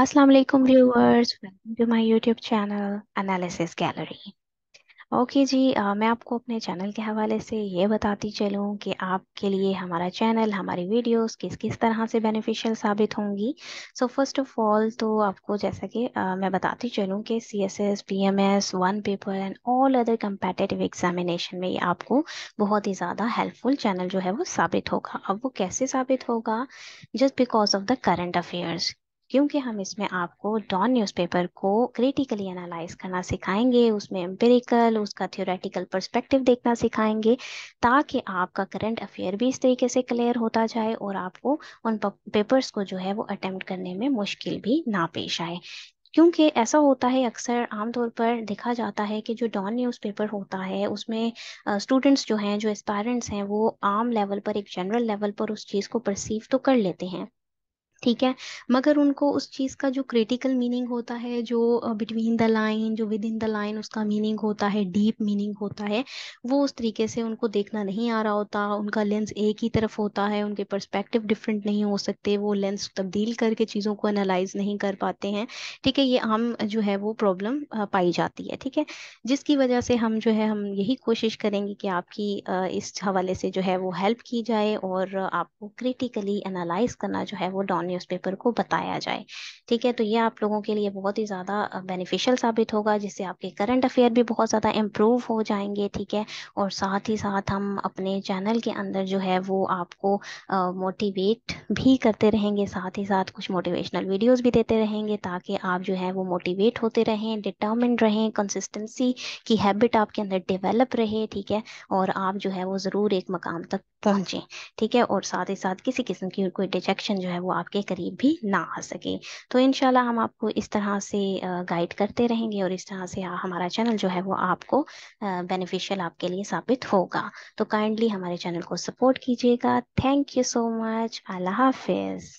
Aslam viewers welcome to my YouTube channel Analysis okay जी आ, मैं आपको अपने चैनल के हवाले से ये बताती चलूँ कि आपके लिए हमारा चैनल हमारी वीडियोस किस किस तरह से बेनिफिशियल साबित होंगी सो फर्स्ट ऑफ ऑल तो आपको जैसा कि मैं बताती चलूँ कि C S S P M S one paper and all other competitive examination में ये आपको बहुत ही ज़्यादा हेल्पफुल चैनल जो है वो साबित होगा अब वो कैसे साबित होगा just because of the current affairs क्योंकि हम इसमें आपको डॉन न्यूज़पेपर को क्रिटिकली एनालाइज करना सिखाएंगे उसमें एम्पेरिकल उसका थियोरेटिकल पर्सपेक्टिव देखना सिखाएंगे ताकि आपका करंट अफेयर भी इस तरीके से क्लियर होता जाए और आपको उन पेपर्स को जो है वो अटेम्प्ट करने में मुश्किल भी ना पेश आए क्योंकि ऐसा होता है अक्सर आमतौर पर देखा जाता है कि जो डॉन न्यूज़पेपर होता है उसमें स्टूडेंट्स जो हैं जो एस्पायरेंट्स हैं वो आम लेवल पर एक जनरल लेवल पर उस चीज़ को परसीव तो कर लेते हैं ठीक है मगर उनको उस चीज़ का जो क्रिटिकल मीनिंग होता है जो बिटवीन द लाइन जो विद इन द लाइन उसका मीनिंग होता है डीप मीनिंग होता है वो उस तरीके से उनको देखना नहीं आ रहा होता उनका लेंस एक ही तरफ होता है उनके पर्सपेक्टिव डिफरेंट नहीं हो सकते वो लेंस तब्दील करके चीज़ों को एनालाइज नहीं कर पाते हैं ठीक है ये आम जो है वो प्रॉब्लम पाई जाती है ठीक है जिसकी वजह से हम जो है हम यही कोशिश करेंगे कि आपकी इस हवाले से जो है वो हेल्प की जाए और आपको क्रिटिकली एनालाइज करना जो है वो डॉन न्यूज़पेपर को बताया जाए ठीक है तो ये आप लोगों के लिए बहुत ही ज़्यादा बेनिफिशियल साबित होगा जिससे आपके करंट अफेयर भी बहुत ज़्यादा इम्प्रूव हो जाएंगे ठीक है और साथ ही साथ हम अपने चैनल के अंदर जो है वो आपको मोटिवेट भी करते रहेंगे साथ ही साथ कुछ मोटिवेशनल वीडियोज़ भी देते रहेंगे ताकि आप जो है वो मोटिवेट होते रहें डिटर्मिन रहें कंसिस्टेंसी की हैबिट आपके अंदर डिवेलप रहे ठीक है और आप जो है वो ज़रूर एक मकाम तक पहुँचें ठीक है और साथ ही साथ किसी किस्म की कोई डिजेक्शन जो है वो आपके के करीब भी ना आ सके तो इन हम आपको इस तरह से गाइड करते रहेंगे और इस तरह से हमारा चैनल जो है वो आपको बेनिफिशियल आपके लिए साबित होगा तो काइंडली हमारे चैनल को सपोर्ट कीजिएगा थैंक यू सो मच अल्लाह हाफिज़